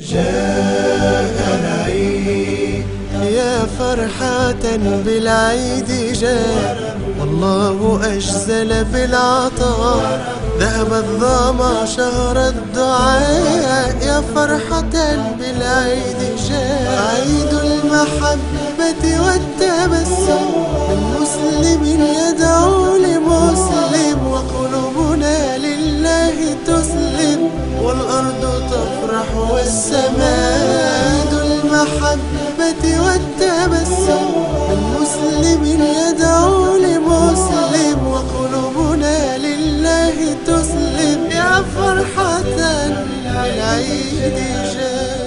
جاء العيد يا فرحة بالعيد جاء والله أجزل بالعطاء ذهب الظما شهر الدعاء يا فرحة بالعيد جاء عيد المحبة والتبسم من مسلم يدعو لمسلم وقلوب تسلم والأرض تفرح والسماء المحبة والتبسم المسلم يدعو لمسلم وقلوبنا لله تسلم يا فرحة العيد جاء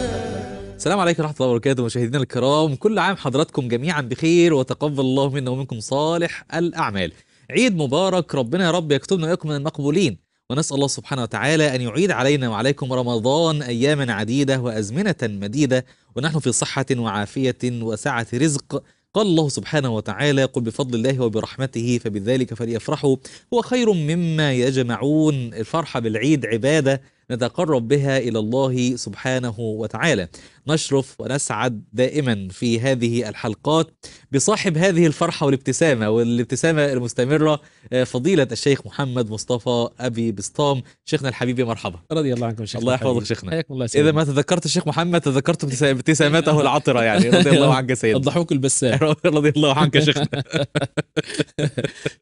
السلام عليكم ورحمة الله وبركاته مشاهدينا الكرام كل عام حضراتكم جميعا بخير وتقبل الله منا ومنكم صالح الأعمال عيد مبارك ربنا يا رب يكتبنا وإياكم من المقبولين ونسأل الله سبحانه وتعالى أن يعيد علينا وعليكم رمضان أياما عديدة وأزمنة مديدة ونحن في صحة وعافية وسعة رزق قال الله سبحانه وتعالى قل بفضل الله وبرحمته فبذلك فليفرحوا هو خير مما يجمعون الفرحة بالعيد عبادة نتقرب بها إلى الله سبحانه وتعالى نشرف ونسعد دائما في هذه الحلقات بصاحب هذه الفرحة والابتسامة والابتسامة المستمرة آه، فضيلة الشيخ محمد مصطفى أبي بسطام شيخنا الحبيبي مرحبا رضي الله عنكم شيخ الله يحفظك شيخنا الله إذا ما تذكرت الشيخ محمد تذكرت ابتسامته العطرة يعني رضي الله عنك سيدنا الضحوك البسام رضي الله عنك شيخنا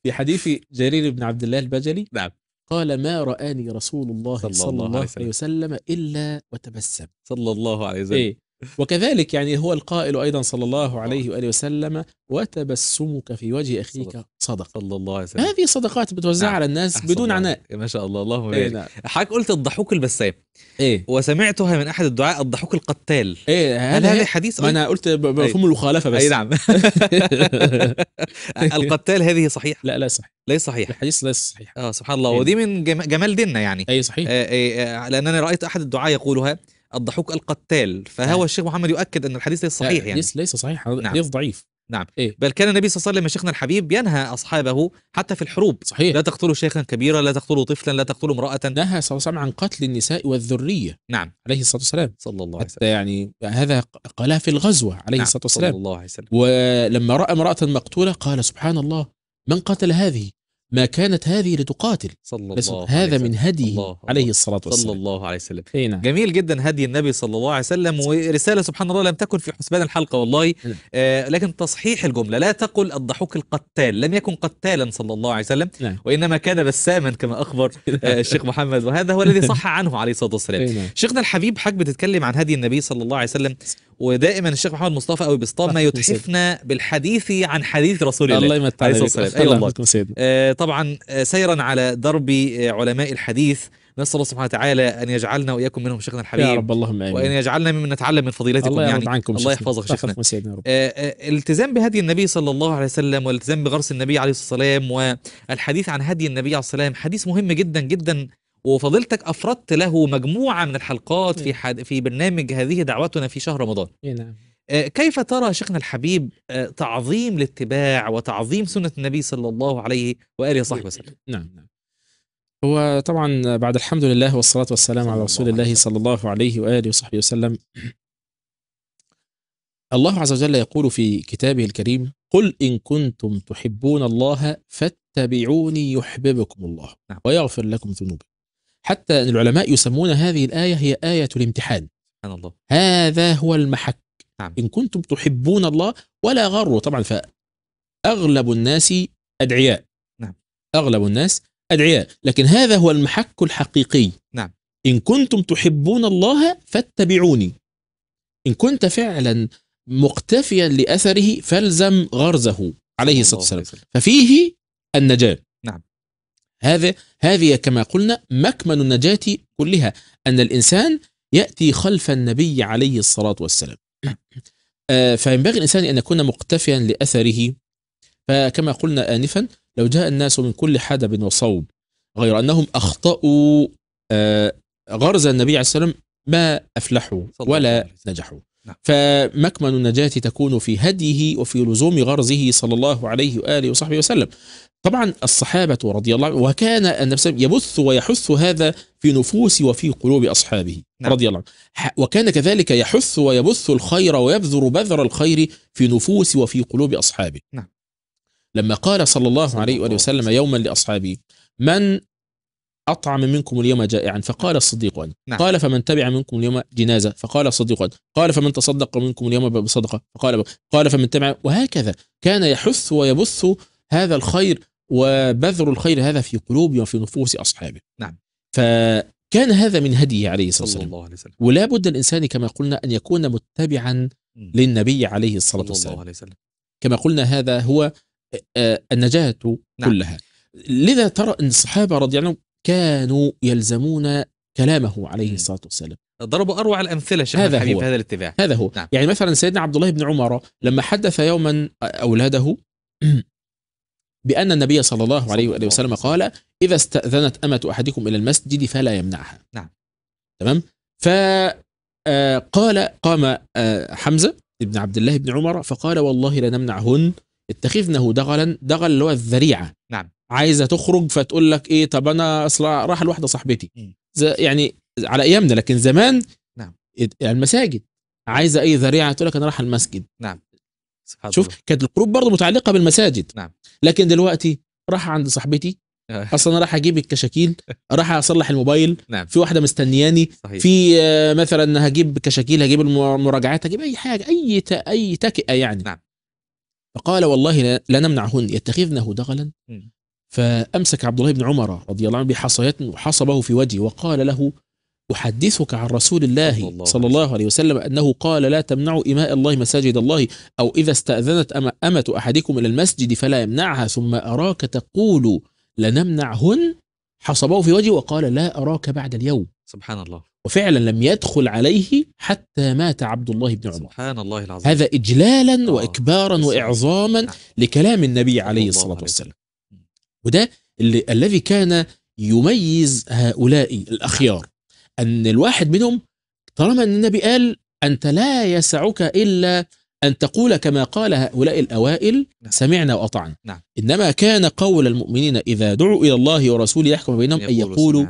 في حديث جرير بن عبد الله البجلي نعم قال ما رآني رسول الله صلى, صلى الله عليه وسلم إلا وتبسم صلى الله عليه وسلم إيه؟ وكذلك يعني هو القائل أيضا صلى الله آه. عليه وآله وسلم وتبسمك في وجه أخيك صدق, صلى الله عليه وسلم هذه صدقات بتوزعها نعم. على الناس بدون عناء ما شاء الله الله إيه نعم. حضرتك قلت الضحوك البسام ايه وسمعتها من احد الدعاء الضحوك القتال ايه هل هذا حديث انا قلت إيه. مفهوم المخالفه بس اي نعم القتال هذه صحيح لا لا صحيح ليس صحيح الحديث ليس صحيح اه سبحان الله إيه، ودي نعم. من جمال ديننا يعني اي صحيح آه آه, آه، لان انا رايت احد الدعاء يقولها الضحوك القتال فهو نعم. الشيخ محمد يؤكد ان الحديث ليس صحيح يعني ليس ليس صحيح نعم. حديث ضعيف نعم إيه؟ بل كان النبي صلى الله عليه وسلم شيخنا الحبيب ينهى اصحابه حتى في الحروب صحيح لا تقتلوا شيخا كبيرا لا تقتلوا طفلا لا تقتلوا امراه نهى صلى الله عليه وسلم عن قتل النساء والذريه نعم عليه الصلاه والسلام صلى الله عليه وسلم يعني هذا قالها في الغزوه عليه نعم. الصلاه والسلام صلى الله عليه وسلم ولما راى امراه مقتوله قال سبحان الله من قتل هذه ما كانت هذه لتقاتل صلى الله وسلم. هذا من هديه الله عليه الصلاة والسلام صلى الله عليه وسلم هنا. إيه، نعم. جميل جدا هدي النبي صلى الله عليه وسلم ورسالة سبحان الله لم تكن في حسبان الحلقة والله نعم. آه لكن تصحيح الجملة لا تقل الضحوك القتال لم يكن قتالا صلى الله عليه وسلم نعم. وإنما كان بساما كما أخبر نعم. آه الشيخ محمد وهذا هو الذي صح عنه عليه الصلاة والسلام إيه، شيخنا الحبيب حق بتتكلم عن هدي النبي صلى الله عليه وسلم ودائما الشيخ محمد مصطفى قوي بيصطاد ما يتحفنا بالحديث عن حديث رسول الله الله يمتع عليه الصلاه والله أيوة. آه طبعا آه، سيرا على درب آه، علماء الحديث نسال الله سبحانه وتعالى ان يجعلنا واياكم منهم شيخنا الحبيب يا رب اللهم امين وان يجعلنا ممن نتعلم من فضيلتكم الله يعني عنكم الله يحفظك شيخنا آه،, آه التزام بهدي النبي صلى الله عليه وسلم والالتزام بغرس النبي عليه الصلاه والسلام والحديث عن هدي النبي عليه الصلاه والسلام حديث مهم جدا جدا وفضيلتك افردت له مجموعه من الحلقات في إيه. حد في برنامج هذه دعوتنا في شهر رمضان إيه، نعم آه، كيف ترى شيخنا الحبيب آه، تعظيم الاتباع وتعظيم سنه النبي صلى الله عليه واله وصحبه إيه، وسلم نعم نعم هو طبعا بعد الحمد لله والصلاه والسلام على رسول الله صلى الله عليه واله وصحبه وسلم الله عز وجل يقول في كتابه الكريم قل إن كنتم تحبون الله فاتبعوني يحببكم الله نعم. ويغفر لكم ذنوبكم حتى العلماء يسمون هذه الآية هي آية الامتحان سبحان الله هذا هو المحك نعم. إن كنتم تحبون الله ولا غروا طبعا فأغلب الناس أدعياء نعم. أغلب الناس أدعياء لكن هذا هو المحك الحقيقي نعم إن كنتم تحبون الله فاتبعوني إن كنت فعلا مقتفيا لأثره فالزم غرزه عليه الصلاة والسلام ففيه النجاة هذا هذه كما قلنا مكمن النجاة كلها أن الإنسان يأتي خلف النبي عليه الصلاة والسلام آه، فينبغي الإنسان أن يكون مقتفيا لأثره فكما قلنا آنفا لو جاء الناس من كل حدب وصوب غير أنهم أخطأوا آه، غرز النبي عليه الصلاة والسلام ما أفلحوا ولا نجحوا نعم. فمكمن النجاة تكون في هديه وفي لزوم غرزه صلى الله عليه وآله وصحبه وسلم طبعا الصحابة رضي الله عنهم وكان النبي يبث ويحث هذا في نفوس وفي قلوب أصحابه نعم. رضي الله عنه وكان كذلك يحث ويبث الخير ويبذر بذر الخير في نفوس وفي قلوب أصحابه نعم. لما قال صلى الله عليه وآله وسلم يوما لأصحابه من أطعم منكم اليوم جائعا فقال صديق نعم. قال فمن تبع منكم اليوم جنازة فقال صديق قال فمن تصدق منكم اليوم بصدقة فقال قال فمن تبع وهكذا كان يحث ويبث هذا الخير وبذر الخير هذا في قلوب وفي نفوس أصحابه نعم فكان هذا من هديه عليه الصلاة والسلام الله عليه وسلم ولا بد الإنسان كما قلنا أن يكون متبعا للنبي عليه الصلاة والسلام الله عليه وسلم كما قلنا هذا هو آه، آه، النجاة نعم. كلها لذا ترى أن الصحابة رضي الله عنهم كانوا يلزمون كلامه عليه الصلاه والسلام ضربوا اروع الامثله شيخ هذا الحبيب هو. هذا الاتباع هذا هو نعم. يعني مثلا سيدنا عبد الله بن عمر لما حدث يوما اولاده بان النبي صلى الله عليه واله وسلم قال اذا استاذنت امه احدكم الى المسجد فلا يمنعها نعم تمام فقال آه، قام آه، حمزه بن عبد الله بن عمر فقال والله لنمنعهن اتخذنه دغلا دغل اللي هو الذريعه نعم عايزه تخرج فتقول لك ايه طب انا اصلا راح لواحده صاحبتي يعني على ايامنا لكن زمان نعم يعني المساجد عايزه اي ذريعه تقول لك انا رايحه المسجد نعم شوف كانت القلوب برضه متعلقه بالمساجد نعم لكن دلوقتي راح عند صاحبتي اصلا انا راح اجيب الكشاكيل راح اصلح الموبايل نعم. في واحده مستنياني صحيح. في آه، مثلا هجيب كشاكيل هجيب المراجعات هجيب اي حاجه اي اي تكئه يعني نعم. فقال والله لا نمنعهن يتخذنه دغلا فأمسك عبد الله بن عمر رضي الله عنه بحصيات وحصبه في وجهه وقال له أحدثك عن رسول الله صلى الله عليه وسلم أنه قال لا تمنعوا إماء الله مساجد الله أو إذا استأذنت أمة أحدكم إلى المسجد فلا يمنعها ثم أراك تقول لنمنعهن حصبه في وجهه وقال لا أراك بعد اليوم سبحان الله وفعلا لم يدخل عليه حتى مات عبد الله بن عمر سبحان الله العظيم هذا إجلالا وإكبارا وإعظاما لكلام النبي عليه الصلاة والسلام وده اللي الذي كان يميز هؤلاء الأخيار أن الواحد منهم طالما أن النبي قال أنت لا يسعك إلا أن تقول كما قال هؤلاء الأوائل نعم. سمعنا وأطعنا نعم. إنما كان قول المؤمنين إذا دعوا إلى الله ورسوله يحكم بينهم أن يقولوا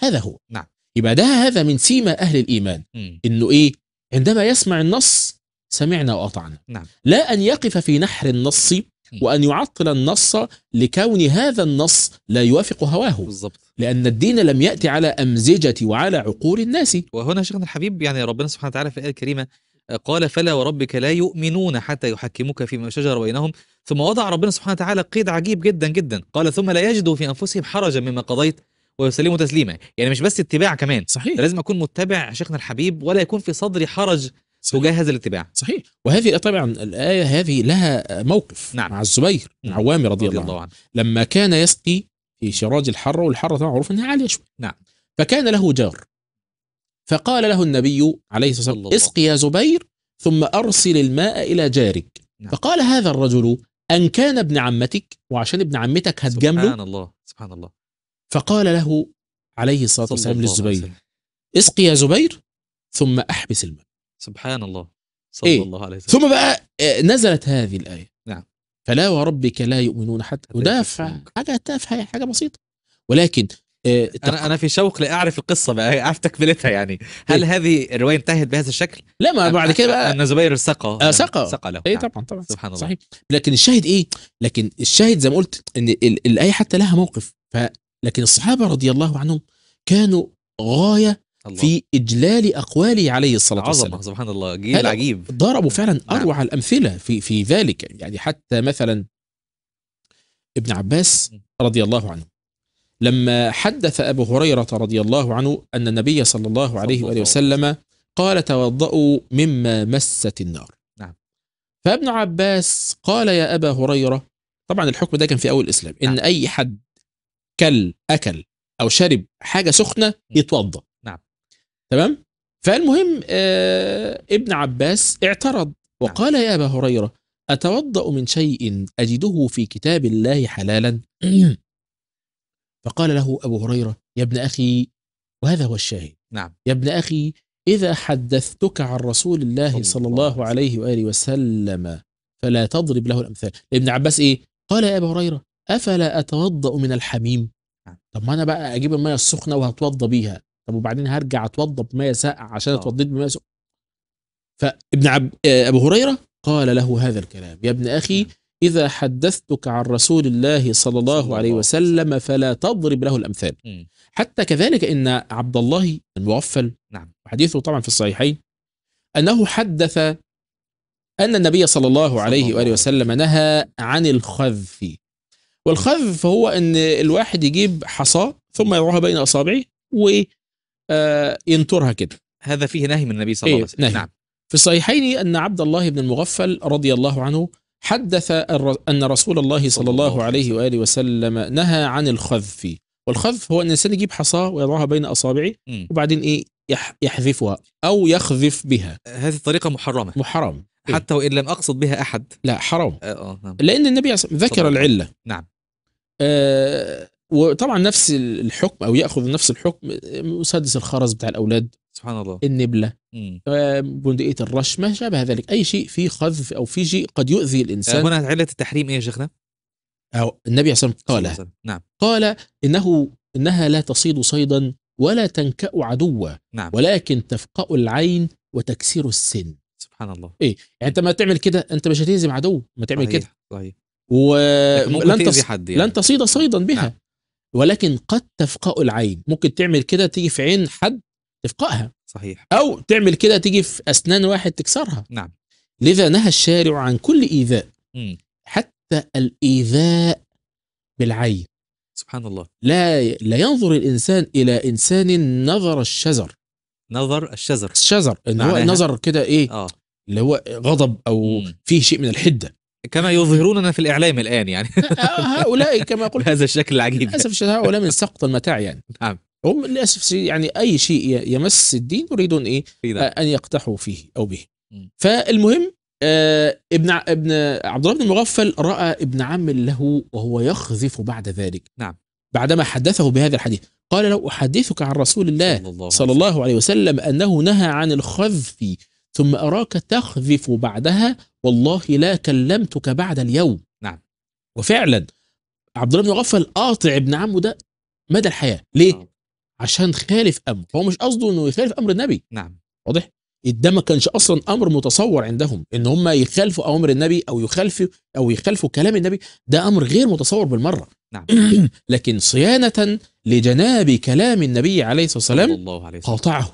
هذا هو نعم. يبقى ده هذا من سيما أهل الإيمان م. إنه إيه عندما يسمع النص سمعنا وأطعنا نعم. لا أن يقف في نحر النص إيه. وأن يعطل النص لكون هذا النص لا يوافق هواه بالظبط لأن الدين لم يأتي على أمزجة وعلى عقول الناس وهنا شيخنا الحبيب يعني ربنا سبحانه وتعالى في الآية الكريمة آه، قال فلا وربك لا يؤمنون حتى يحكموك فيما شجر بينهم ثم وضع ربنا سبحانه وتعالى قيد عجيب جدا جدا قال ثم لا يجدوا في أنفسهم حرجا مما قضيت ويسلموا تسليما يعني مش بس اتباع كمان صحيح لازم اكون متبع شيخنا الحبيب ولا يكون في صدري حرج صحيح. الاتباع صحيح وهذه طبعا الآية هذه لها موقف نعم. مع الزبير نعم. عوامي رضي, رضي الله, عنه لما كان يسقي في شراج الحرة والحرة طبعا معروف أنها عالية شوية نعم فكان له جار فقال له النبي عليه الصلاة والسلام اسقي يا زبير ثم أرسل الماء إلى جارك نعم. فقال هذا الرجل أن كان ابن عمتك وعشان ابن عمتك هتجامله سبحان الله سبحان الله فقال له عليه الصلاة والسلام للزبير اسقي يا زبير ثم أحبس الماء سبحان الله إيه. صلى إيه؟ الله عليه وسلم ثم بقى آه، نزلت هذه الآية نعم فلا وربك لا يؤمنون حتى ودافع حاجة تافهة حاجة بسيطة ولكن إيه انا انا في شوق لاعرف القصه بقى اعرف تكملتها يعني هل إيه. هذه الروايه انتهت بهذا الشكل؟ لا ما بعد كده بقى ان زبير سقى آه سقى سقى له ايه نعم. طبعا طبعا سبحان الله صحيح لكن الشاهد ايه؟ لكن الشاهد زي ما قلت ان الايه حتى لها موقف ف لكن الصحابه رضي الله عنهم كانوا غايه الله. في اجلال اقواله عليه الصلاه والسلام عظمه سبحان الله جيل عجيب ضربوا فعلا نعم. اروع نعم. الامثله في في ذلك يعني حتى مثلا ابن عباس رضي الله عنه لما حدث ابو هريره رضي الله عنه ان النبي صلى الله عليه صلى واله وسلم قال توضؤوا مما مست النار نعم فابن عباس قال يا ابا هريره طبعا الحكم ده كان في اول الاسلام ان نعم. اي حد كل اكل او شرب حاجه سخنه يتوضا تمام فالمهم آه ابن عباس اعترض وقال يا أبا هريرة أتوضأ من شيء أجده في كتاب الله حلالا فقال له أبو هريرة يا ابن أخي وهذا هو الشاهد نعم يا ابن أخي إذا حدثتك عن رسول الله صلى الله عليه وآله وسلم فلا تضرب له الأمثال ابن عباس إيه قال يا أبا هريرة أفلا أتوضأ من الحميم نعم. طب ما أنا بقى أجيب المية السخنة وهتوضأ بيها طب وبعدين هرجع اتوضى بماء ساقع عشان آه. اتوضيت بماء ساقع فابن عب... آه، ابو هريره قال له هذا الكلام يا ابن اخي نعم. اذا حدثتك عن رسول الله صلى الله عليه وسلم فلا تضرب له الامثال حتى كذلك ان عبد الله المغفل نعم وحديثه طبعا في الصحيحين انه حدث ان النبي صلى الله عليه واله وسلم نهى عن الخذف والخذف هو ان الواحد يجيب حصاه ثم يضعها بين اصابعه آه، ينطرها كده هذا فيه نهي من النبي صلى الله إيه، عليه وسلم نعم في الصحيحين أن عبد الله بن المغفل رضي الله عنه حدث أن رسول الله صلى الله عليه وآله وسلم نهى عن الخذف والخذف هو أن الإنسان يجيب حصاة ويضعها بين أصابعه وبعدين إيه يحذفها أو يخذف بها هذه الطريقة محرمة محرم إيه. حتى وإن لم أقصد بها أحد لا حرام آه, آه، نعم. لأن النبي ذكر العلة نعم آه، وطبعا نفس الحكم او ياخذ نفس الحكم مسدس الخرز بتاع الاولاد سبحان الله النبله بندقيه الرش ما شابه ذلك اي شيء فيه خذف او فيه شيء قد يؤذي الانسان هنا علة التحريم ايه يا شيخنا؟ أو النبي صلى الله عليه وسلم قال نعم قال انه انها لا تصيد صيدا ولا تنكأ عدوا نعم. ولكن تفقأ العين وتكسير السن سبحان الله ايه يعني انت ما تعمل كده انت مش هتهزم عدو ما تعمل كده صحيح. صحيح. ولن تص... يعني. لن تصيد صيدا بها نعم. ولكن قد تفقأ العين ممكن تعمل كده تيجي في عين حد تفقأها صحيح أو تعمل كده تيجي في أسنان واحد تكسرها نعم لذا نهى الشارع عن كل إيذاء م. حتى الإيذاء بالعين سبحان الله لا لا ينظر الإنسان إلى إنسان نظر الشزر نظر الشزر الشزر إن هو نظر كده إيه آه. اللي هو غضب أو مم. فيه شيء من الحدة كما يظهروننا في الاعلام الان يعني آه، هؤلاء كما قلت هذا الشكل العجيب للاسف هؤلاء من سقط المتاع يعني نعم هم للاسف يعني اي شيء يمس الدين يريدون ايه آه، ان يقتحوا فيه او به فالمهم آه ابن ابن عبد الله بن المغفل راى ابن عم له وهو يخذف بعد ذلك نعم بعدما حدثه بهذا الحديث قال لو احدثك عن رسول الله صلى الله عليه وسلم انه نهى عن الخذف ثم أراك تخذف بعدها والله لا كلمتك بعد اليوم نعم وفعلا عبد الله بن غفل قاطع ابن عمه ده مدى الحياة ليه؟ نعم. عشان خالف أمر هو مش قصده أنه يخالف أمر النبي نعم واضح؟ ده ما كانش اصلا امر متصور عندهم ان هم يخالفوا اوامر النبي او يخالفوا او يخالفوا كلام النبي ده امر غير متصور بالمره نعم لكن صيانه لجناب كلام النبي عليه الصلاه والسلام قاطعه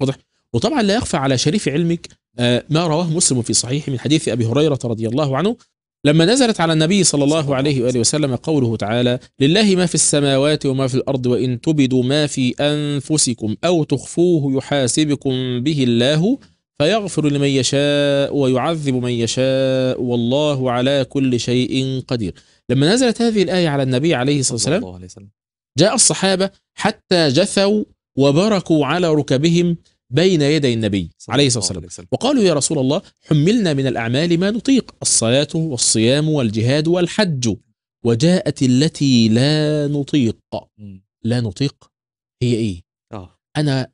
واضح وطبعا لا يخفى على شريف علمك آه، ما رواه مسلم في صحيحه من حديث أبي هريرة رضي الله عنه لما نزلت على النبي صلى الله عليه وآله وسلم قوله تعالى لله ما في السماوات وما في الأرض وإن تبدوا ما في أنفسكم أو تخفوه يحاسبكم به الله فيغفر لمن يشاء ويعذب من يشاء والله على كل شيء قدير لما نزلت هذه الآية على النبي عليه الصلاة والسلام جاء الصحابة حتى جثوا وبركوا على ركبهم بين يدي النبي عليه الصلاة والسلام وقالوا يا رسول الله حملنا من الأعمال ما نطيق الصلاة والصيام والجهاد والحج وجاءت التي لا نطيق لا نطيق هي إيه آه. أنا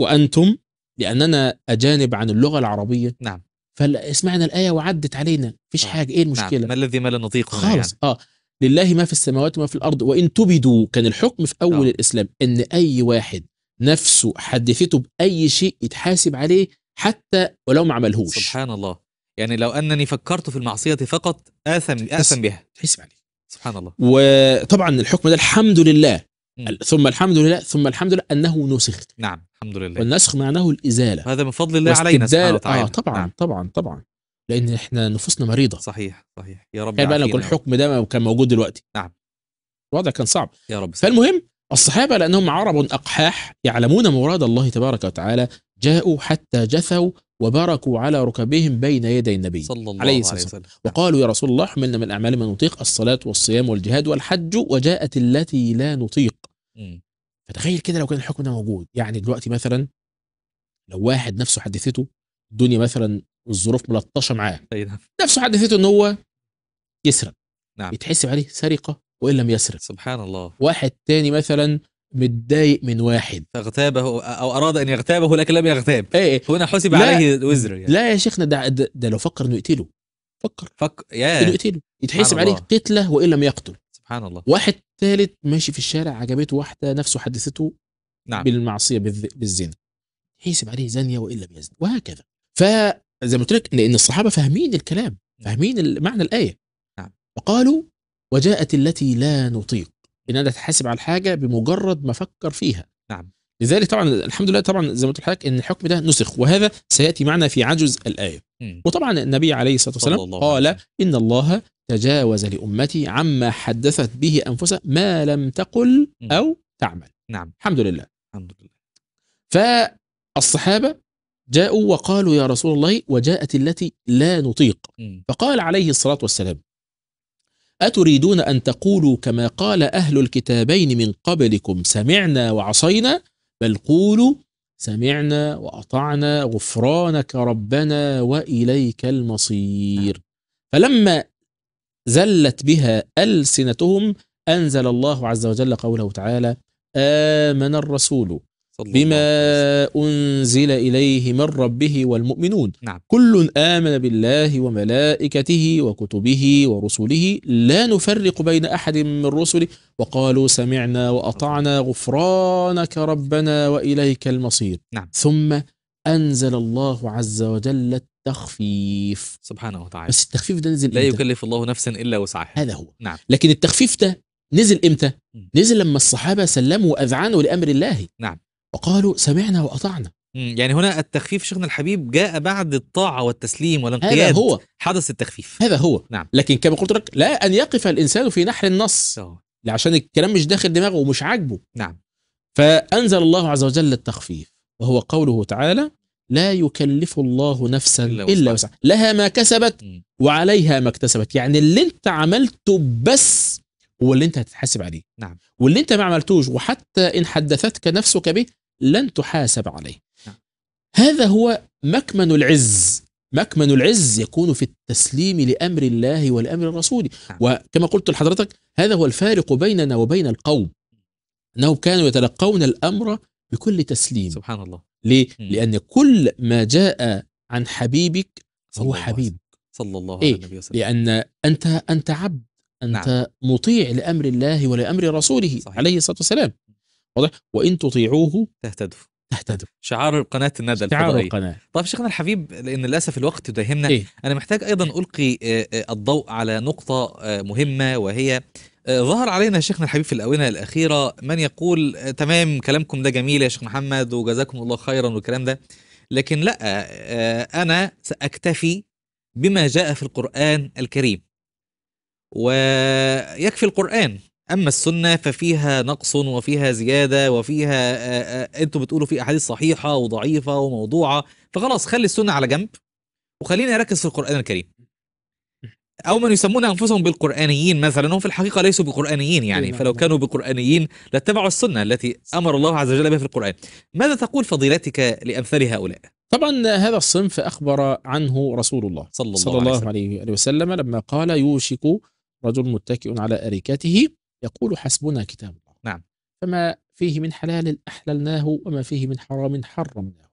وأنتم لأننا أجانب عن اللغة العربية نعم فاسمعنا الآية وعدت علينا مفيش آه. حاجة إيه المشكلة نعم. ما الذي ما لا نطيق خالص يعني. آه لله ما في السماوات وما في الارض وان تبدوا كان الحكم في اول أوه. الاسلام ان اي واحد نفسه حدثته باي شيء يتحاسب عليه حتى ولو ما عملهوش سبحان الله يعني لو انني فكرت في المعصيه فقط اثم اثم بها تحسب عليه سبحان الله وطبعا الحكم ده الحمد لله م. ثم الحمد لله ثم الحمد لله انه نسخ نعم الحمد لله والنسخ معناه الازاله هذا من فضل الله علينا سبحانه وتعالى اه طبعا نعم. طبعا طبعا لان احنا نفوسنا مريضه صحيح صحيح يا رب يعني بقى لو الحكم ده كان موجود دلوقتي نعم الوضع كان صعب يا رب فالمهم الصحابة لأنهم عرب أقحاح يعلمون مراد الله تبارك وتعالى جاءوا حتى جثوا وبركوا على ركبهم بين يدي النبي صلى الله عليه وسلم, وسلم. وقالوا يا رسول الله حملنا من الأعمال ما نطيق الصلاة والصيام والجهاد والحج وجاءت التي لا نطيق فتخيل كده لو كان الحكم ده موجود يعني دلوقتي مثلا لو واحد نفسه حدثته الدنيا مثلا الظروف ملطشه معاه طيب. نفسه حدثته ان هو يسرق نعم يتحسب عليه سرقه وان لم يسرق سبحان الله واحد تاني مثلا متضايق من واحد اغتابه او اراد ان يغتابه لكن لم يغتاب ايه, إيه. هنا حسب عليه الوزر يعني. لا يا شيخنا ده, ده, لو فكر انه يقتله فكر فكر يا انه يقتله يتحسب عليه قتله وان لم يقتل سبحان الله واحد ثالث ماشي في الشارع عجبته واحده نفسه حدثته نعم. بالمعصيه بالزنا يحسب عليه زانيه وان لم يزن وهكذا فزي ما قلت لك لان الصحابه فاهمين الكلام نعم. فاهمين معنى الايه نعم. فقالوا وجاءت التي لا نطيق ان انا اتحاسب على الحاجه بمجرد ما افكر فيها نعم لذلك طبعا الحمد لله طبعا زي ما قلت لحضرتك ان الحكم ده نسخ وهذا سياتي معنا في عجز الايه م. وطبعا النبي عليه الصلاه والسلام الله قال ان الله تجاوز لامتي عما حدثت به انفسها ما لم تقل او تعمل نعم الحمد لله الحمد لله فالصحابه جاءوا وقالوا يا رسول الله وجاءت التي لا نطيق م. فقال عليه الصلاه والسلام أتريدون أن تقولوا كما قال أهل الكتابين من قبلكم سمعنا وعصينا بل قولوا سمعنا وأطعنا غفرانك ربنا وإليك المصير فلما زلت بها ألسنتهم أنزل الله عز وجل قوله تعالى آمن الرسول بما أنزل إليه من ربه والمؤمنون نعم. كل آمن بالله وملائكته وكتبه ورسله لا نفرق بين أحد من رسله وقالوا سمعنا وأطعنا غفرانك ربنا وإليك المصير نعم. ثم أنزل الله عز وجل التخفيف سبحانه وتعالى بس التخفيف ده نزل لا إمتى؟ يكلف الله نفسا إلا وسعها هذا هو نعم. لكن التخفيف ده نزل إمتى؟ نزل لما الصحابة سلموا وأذعنوا لأمر الله نعم وقالوا سمعنا وأطعنا يعني هنا التخفيف شيخنا الحبيب جاء بعد الطاعة والتسليم والانقياد هذا هو حدث التخفيف هذا هو نعم لكن كما قلت لك لا أن يقف الإنسان في نحر النص أوه. عشان الكلام مش داخل دماغه ومش عاجبه نعم فأنزل الله عز وجل التخفيف وهو قوله تعالى لا يكلف الله نفسا إلا, إلا وسعها لها ما كسبت م. وعليها ما اكتسبت يعني اللي انت عملته بس هو اللي انت هتتحاسب عليه نعم واللي انت ما عملتوش وحتى ان حدثتك نفسك به لن تحاسب عليه نعم. هذا هو مكمن العز مكمن العز يكون في التسليم لأمر الله والأمر الرسولي نعم. وكما قلت لحضرتك هذا هو الفارق بيننا وبين القوم أنهم كانوا يتلقون الأمر بكل تسليم سبحان الله ليه؟ لأن كل ما جاء عن حبيبك فهو حبيب صلى الله عليه إيه؟ وسلم لأن أنت أنت عبد أنت نعم. مطيع لأمر الله ولأمر رسوله صحيح. عليه الصلاة والسلام واضح وان تطيعوه تهتدوا تهتدوا شعار قناه الندى شعار القناه طيب شيخنا الحبيب لان للاسف الوقت يداهمنا إيه؟ انا محتاج ايضا القي آه، آه، الضوء على نقطه آه، مهمه وهي ظهر علينا شيخنا الحبيب في الاونه الاخيره من يقول تمام كلامكم ده جميل يا شيخ محمد وجزاكم الله خيرا والكلام ده لكن لا انا ساكتفي بما جاء في القران الكريم ويكفي القرآن أما السنة ففيها نقص وفيها زيادة وفيها أنتوا بتقولوا في أحاديث صحيحة وضعيفة وموضوعة فخلاص خلي السنة على جنب وخلينا نركز في القرآن الكريم أو من يسمون أنفسهم بالقرآنيين مثلا هم في الحقيقة ليسوا بقرآنيين يعني إيه، فلو نعم. كانوا بقرآنيين لاتبعوا السنة التي أمر الله عز وجل بها في القرآن ماذا تقول فضيلتك لأمثال هؤلاء؟ طبعا هذا الصنف أخبر عنه رسول الله صلى الله, صلى الله عليه وسلم لما قال يوشك رجل متكئ على أريكته يقول حسبنا كتاب الله نعم فما فيه من حلال أحللناه وما فيه من حرام حرمناه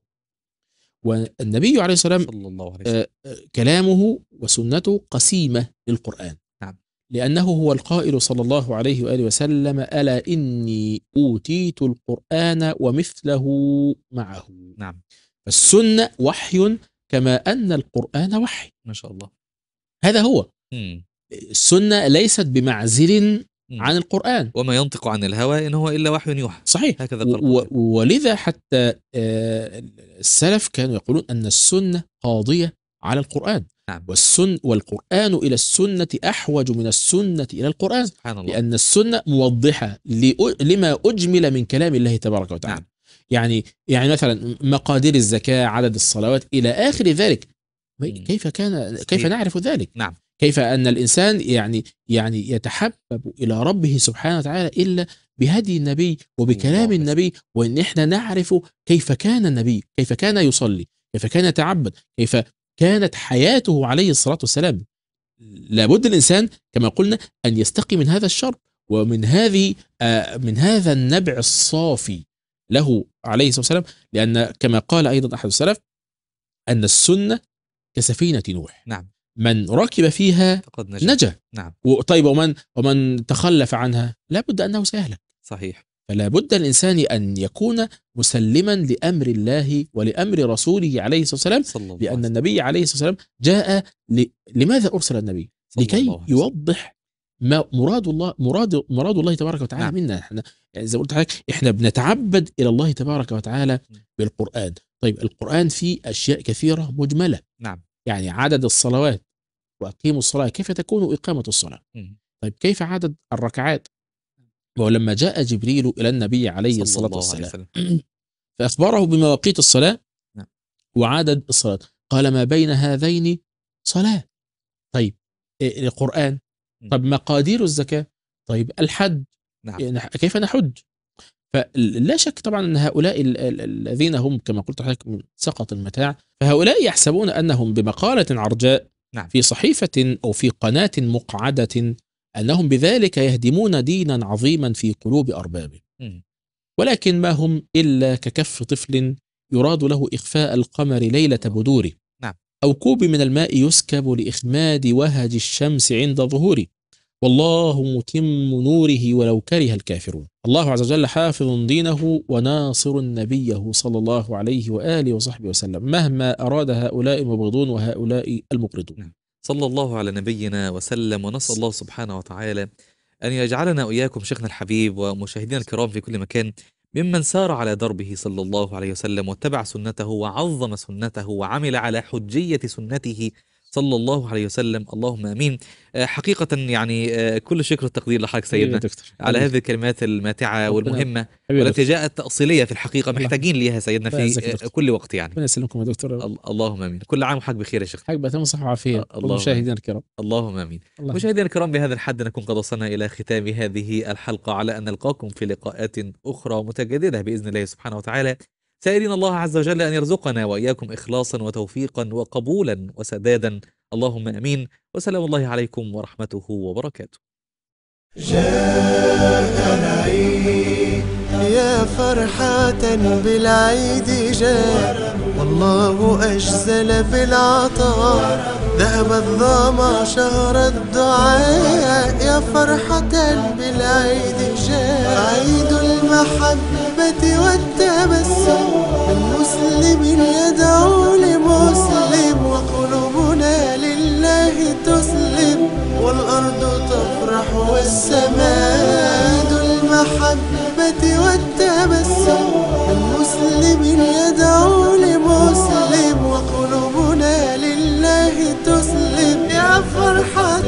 والنبي عليه السلام صلى الله عليه آه، وسلم آه، كلامه وسنته قسيمة للقرآن نعم. لأنه هو القائل صلى الله عليه وآله وسلم ألا إني أوتيت القرآن ومثله معه نعم فالسنة وحي كما أن القرآن وحي ما شاء الله هذا هو مم. السنة ليست بمعزل عن القرآن وما ينطق عن الهوى إن هو إلا وحي يوحى صحيح هكذا و... ولذا حتى آه، السلف كانوا يقولون أن السنة قاضية على القرآن نعم. والسن والقرآن إلى السنة أحوج من السنة إلى القرآن سبحان الله. لأن السنة موضحة لما أجمل من كلام الله تبارك وتعالى نعم. يعني يعني مثلا مقادير الزكاة عدد الصلوات إلى آخر ذلك كيف كان كيف نعرف ذلك نعم كيف أن الإنسان يعني يعني يتحبب إلى ربه سبحانه وتعالى إلا بهدي النبي وبكلام النبي وإن إحنا نعرف كيف كان النبي كيف كان يصلي كيف كان يتعبد كيف كانت حياته عليه الصلاة والسلام لابد الإنسان كما قلنا أن يستقي من هذا الشر ومن هذه آه، من هذا النبع الصافي له عليه الصلاة والسلام لأن كما قال أيضا أحد السلف أن السنة كسفينة نوح نعم من ركب فيها فقد نجا. نجا نعم طيب ومن ومن تخلف عنها لابد انه سيهلك صحيح فلا بد الانسان ان يكون مسلما لامر الله ولامر رسوله عليه الصلاه والسلام صلى الله لان النبي عليه الصلاه والسلام جاء ل... لماذا ارسل النبي؟ لكي يوضح ما مراد الله مراد مراد الله تبارك وتعالى نعم. منا احنا زي يعني ما قلت لحضرتك احنا بنتعبد الى الله تبارك وتعالى بالقران طيب القران فيه اشياء كثيره مجمله نعم يعني عدد الصلوات واقيموا الصلاه كيف تكون اقامه الصلاه طيب كيف عدد الركعات ولما جاء جبريل الى النبي عليه الصلاه والسلام فاخبره بمواقيت الصلاه نعم. وعدد الصلاه قال ما بين هذين صلاه طيب آه، القران طب مقادير الزكاه طيب الحد نعم. يعني كيف نحج فلا شك طبعا ان هؤلاء الذين هم كما قلت لحضرتك سقط المتاع فهؤلاء يحسبون انهم بمقاله عرجاء نعم، في صحيفة أو في قناة مقعدة أنهم بذلك يهدمون دينا عظيما في قلوب أربابه ولكن ما هم إلا ككف طفل يراد له إخفاء القمر ليلة بدوره نعم. أو كوب من الماء يسكب لإخماد وهج الشمس عند ظهوره والله متم نوره ولو كره الكافرون الله عز وجل حافظ دينه وناصر نبيه صلى الله عليه وآله وصحبه وسلم مهما أراد هؤلاء المبغضون وهؤلاء المبغضون نعم. صلى الله على نبينا وسلم ونسأل الله سبحانه وتعالى أن يجعلنا وإياكم شيخنا الحبيب ومشاهدينا الكرام في كل مكان ممن سار على دربه صلى الله عليه وسلم واتبع سنته وعظم سنته وعمل على حجية سنته صلى الله عليه وسلم اللهم امين آه، حقيقه يعني آه، كل شكر والتقدير لحضرتك سيدنا على هذه الكلمات الماتعه والمهمه والتي جاءت تاصيليه في الحقيقه محتاجين ليها سيدنا في آه، كل وقت يعني ربنا يسلمكم يا دكتور اللهم امين كل عام وحضرتك بخير يا شيخ حق بتم صحه وعافيه مشاهدينا الكرام اللهم امين مشاهدينا الكرام بهذا الحد نكون قد وصلنا الى ختام هذه الحلقه على ان نلقاكم في لقاءات اخرى متجدده باذن الله سبحانه وتعالى سائلين الله عز وجل أن يرزقنا وإياكم إخلاصا وتوفيقا وقبولا وسدادا اللهم أمين وسلام الله عليكم ورحمته وبركاته جاء العيد يا فرحة بالعيد جاء والله أجزل بالعطاء ذهب الظما شهر الدعاء يا فرحة بالعيد جاء عيد المحبة المحبة والتبسم المسلم يدعو لمسلم وقلوبنا لله تسلم والأرض تفرح والسماء المحبة والتبسم المسلم يدعو لمسلم وقلوبنا لله تسلم يا فرحة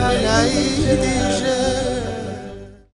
العيد جاء